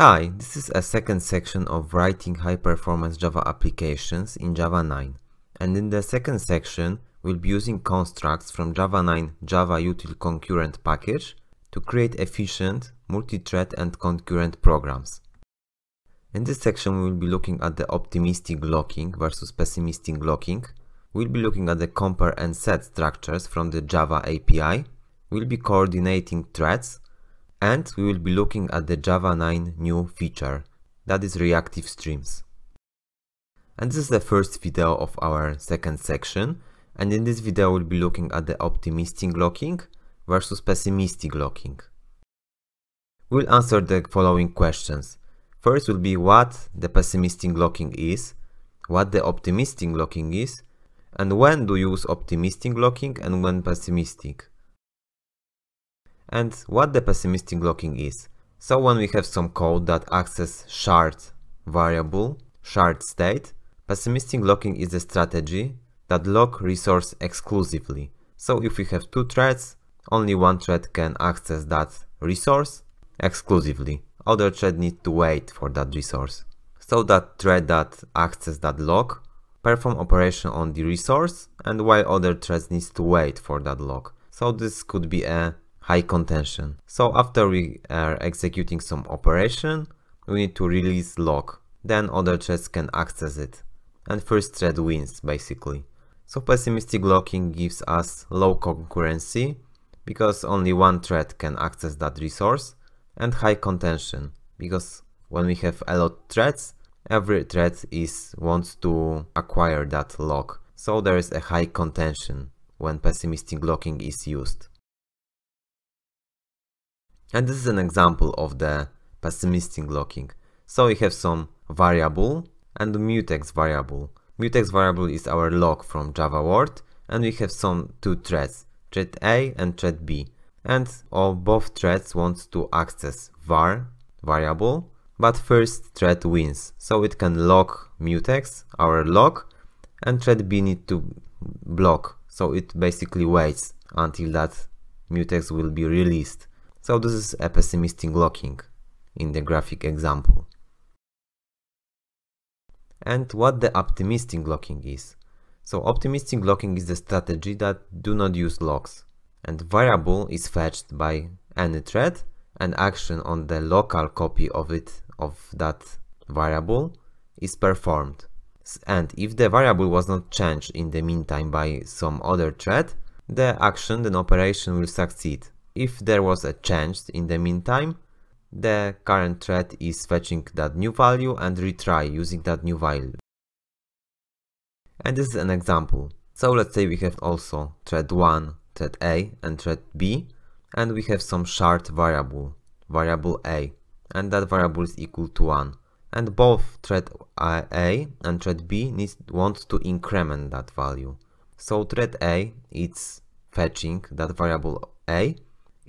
Hi, this is a second section of writing high-performance Java applications in Java 9. And in the second section, we'll be using constructs from Java 9 Java Util Concurrent package to create efficient, multi-thread and concurrent programs. In this section, we'll be looking at the optimistic locking versus pessimistic locking. We'll be looking at the compare and set structures from the Java API. We'll be coordinating threads and we will be looking at the Java 9 new feature, that is reactive streams. And this is the first video of our second section. And in this video, we'll be looking at the optimistic locking versus pessimistic locking. We'll answer the following questions. First will be what the pessimistic locking is, what the optimistic locking is, and when do you use optimistic locking and when pessimistic and what the pessimistic locking is. So when we have some code that access shard variable, shard state, pessimistic locking is a strategy that lock resource exclusively. So if we have two threads, only one thread can access that resource exclusively. Other thread need to wait for that resource. So that thread that access that lock perform operation on the resource and while other threads needs to wait for that lock. So this could be a high contention. So after we are executing some operation, we need to release lock. Then other threads can access it. And first thread wins, basically. So pessimistic locking gives us low concurrency, because only one thread can access that resource, and high contention, because when we have a lot of threads, every thread is wants to acquire that lock. So there is a high contention when pessimistic locking is used. And this is an example of the pessimistic locking. So we have some variable and mutex variable. Mutex variable is our lock from Java world and we have some two threads, thread A and thread B. And all both threads wants to access var variable, but first thread wins. So it can lock mutex, our lock, and thread B need to block. So it basically waits until that mutex will be released. So this is a pessimistic locking in the graphic example. And what the optimistic locking is. So optimistic locking is the strategy that do not use locks. And variable is fetched by any thread and action on the local copy of it, of that variable, is performed. And if the variable was not changed in the meantime by some other thread, the action, the operation will succeed. If there was a change in the meantime, the current thread is fetching that new value and retry using that new value. And this is an example. So let's say we have also thread 1, thread A and thread B and we have some shard variable, variable A and that variable is equal to 1 and both thread A and thread B needs, want to increment that value. So thread A is fetching that variable A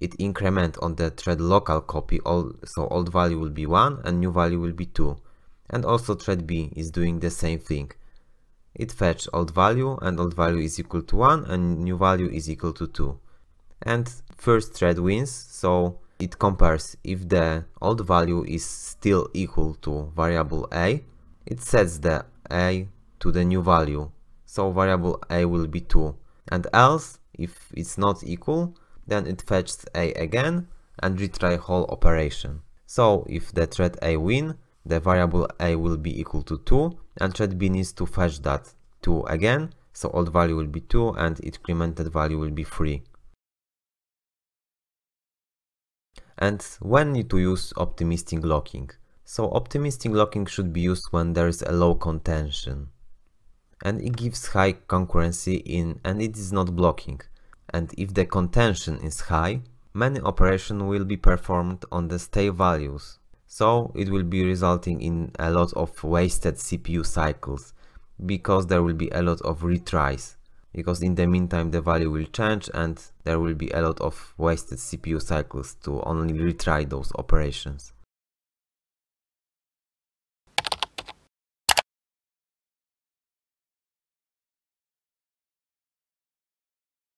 it increment on the thread local copy all, so old value will be 1 and new value will be 2 and also thread b is doing the same thing it fetch old value and old value is equal to 1 and new value is equal to 2 and first thread wins so it compares if the old value is still equal to variable a it sets the a to the new value so variable a will be 2 and else if it's not equal then it fetches A again and retry whole operation. So if the thread A win, the variable A will be equal to 2 and thread B needs to fetch that 2 again, so old value will be 2 and incremented value will be 3. And when need to use optimistic locking? So optimistic locking should be used when there is a low contention. And it gives high concurrency in and it is not blocking and if the contention is high, many operations will be performed on the stay values. So it will be resulting in a lot of wasted CPU cycles, because there will be a lot of retries. Because in the meantime the value will change and there will be a lot of wasted CPU cycles to only retry those operations.